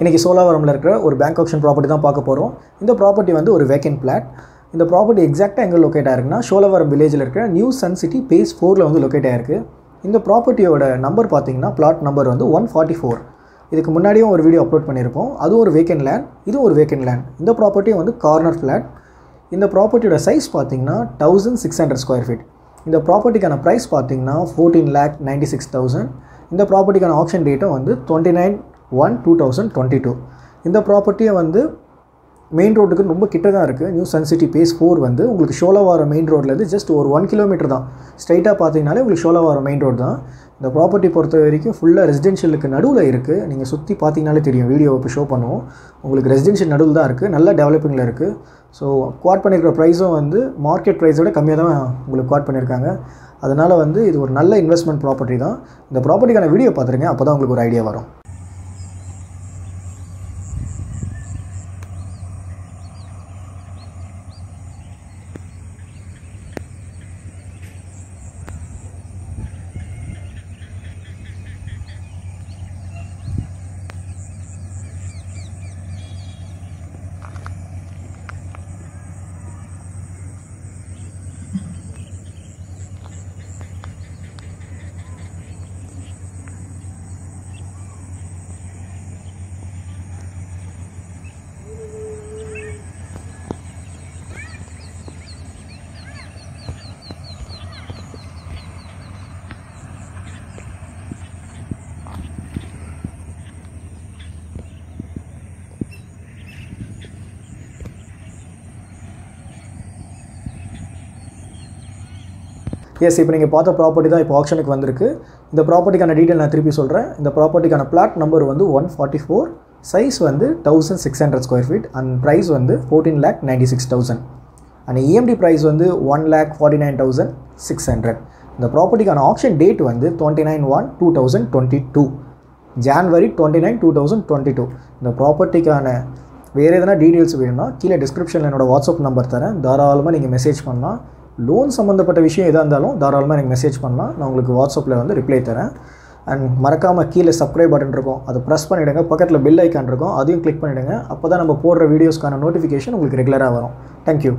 இன்றைக்கி சோலாவரமில் இருக்கிற ஒரு பேங்க் ஆப்ஷன் ப்ராப்பர்ட்டி தான் பார்க்க போகிறோம் இந்த ப்ராப்பர்ட்டி வந்து ஒரு வேக்கன்ட் ஃப்ளாட் இந்த ப்ராப்பர்ட்டி எக்ஸாக்டாக எங்கே லொக்கேட் ஆயிருக்குன்னா சோலாவரம் வில்லேஜில் இருக்கிற நியூ சன் சிட்டி பேஸ் ஃபோரில் வந்து லொக்கேட் ஆயிருக்கு இந்த ப்ராப்பர்ட்டியோட நம்பர் பார்த்தீங்கன்னா பிளாட் நம்பர் வந்து ஒன் ஃபார்ட்டி ஃபோர் இதுக்கு முன்னாடியும் ஒரு வீடியோ அப்லோட் பண்ணியிருப்போம் அதுவும் ஒரு வேக்கன் லேண்ட் இதுவும் ஒரு வேக்கன் லேண்ட் இந்த ப்ராப்பர்ட்டியும் வந்து கார்னர் ஃப்ளாட் இந்த ப்ராப்பர்ட்டியோட சைஸ் பார்த்தீங்கன்னா thousand six hundred square feet இந்த ப்ராப்பர்ட்டிக்கான ப்ரைஸ் பார்த்தீங்கன்னா fourteen lakh ninety six thousand இந்த ப்ராப்பர்ட்டிக்கான ஆப்ஷன் டேட்டும் வந்து twenty nine one two thousand twenty two இந்த ப்ராப்பர்ட்டியை வந்து மெயின் ரோட்டுக்கு ரொம்ப கிட்ட தான் இருக்குது new sun city phase four வந்து உங்களுக்கு ஷோலாவாரம் மெயின் ரோட்லேருந்து ஜஸ்ட் ஒரு ஒன் கிலோமீட்டர் தான் ஸ்ட்ரைட்டாக பார்த்தீங்கனாலே உங்களுக்கு ஷோலாவாரம் மெயின் ரோடு தான் இந்த ப்ராப்பர்ட்டி பொறுத்த வரைக்கும் ஃபுல்லாக ரெசிடென்ஷியலுக்கு நடுவில் இருக்குது நீங்கள் சுற்றி பார்த்தீங்கனாலே தெரியும் வீடியோ இப்போ ஷோ பண்ணுவோம் உங்களுக்கு ரெசிடென்ஷியல் நடுவில் தான் இருக்குது நல்ல டெவலப்பிங்கில் இருக்குது ஸோ குவாட் பண்ணியிருக்கிற ப்ரைஸும் வந்து மார்க்கெட் ப்ரைஸோட கம்மியாக தான் உங்களுக்கு குவாட் பண்ணியிருக்காங்க அதனால் வந்து இது ஒரு நல்ல இன்வெஸ்ட்மெண்ட் ப்ராப்பர்ட்டி தான் இந்த ப்ராப்பர்ட்டிக்கான வீடியோ பார்த்துருங்க அப்போ தான் உங்களுக்கு ஒரு ஐடியா வரும் எஸ் இப்போ நீங்கள் பார்த்த ப்ராப்பர்ட்டி தான் இப்போ ஆப்ஷனுக்கு வந்திருக்கு இந்த ப்ராப்பர்ட்டிக்கான டீட்டெயில் நான் திருப்பி சொல்கிறேன் இந்த ப்ராப்பர்ட்டிக்கான பிளாட் நம்பர் வந்து ஒன் ஃபார்ட்டி ஃபோர் சைஸ் வந்து thousand six hundred square feet and price வந்து fourteen lakh ninety six thousand and EMD price வந்து one lakh forty nine thousand six hundred இந்த ப்ராப்பர்ட்டிக்கான ஆப்ஷன் டேட் வந்து twenty nine one two thousand twenty two January twenty nine two thousand twenty two இந்த ப்ராப்பர்ட்டிக்கான வேறு எதனா details வேணும்னா கீழே டிஸ்கிரிப்ஷனில் என்னோடய வாட்ஸ்அப் நம்பர் தரேன் தாராளமாக நீங்கள் மெசேஜ் பண்ணலாம் லோன் சம்மந்தப்பட்ட விஷயம் எதாக இருந்தாலும் தாராளமாக எனக்கு மெசேஜ் பண்ணலாம் நான் உங்களுக்கு வாட்ஸ்அப்பில் வந்து ரிப்ளை தரேன் அண்ட் மறக்காமல் கீழே சப்ஸ்கிரைப் பட்டன் இருக்கும் அதை ப்ரெஸ் பண்ணிவிடுங்க பக்கத்தில் பில் ஐக்கான் இருக்கும் அதையும் கிளிக் பண்ணிவிடுங்க அப்போ தான் நம்ம போடுற வீடியோஸ்க்கான நோட்டிஃபிகேஷன் உங்களுக்கு ரெகுலராக வரும் தேங்க்யூ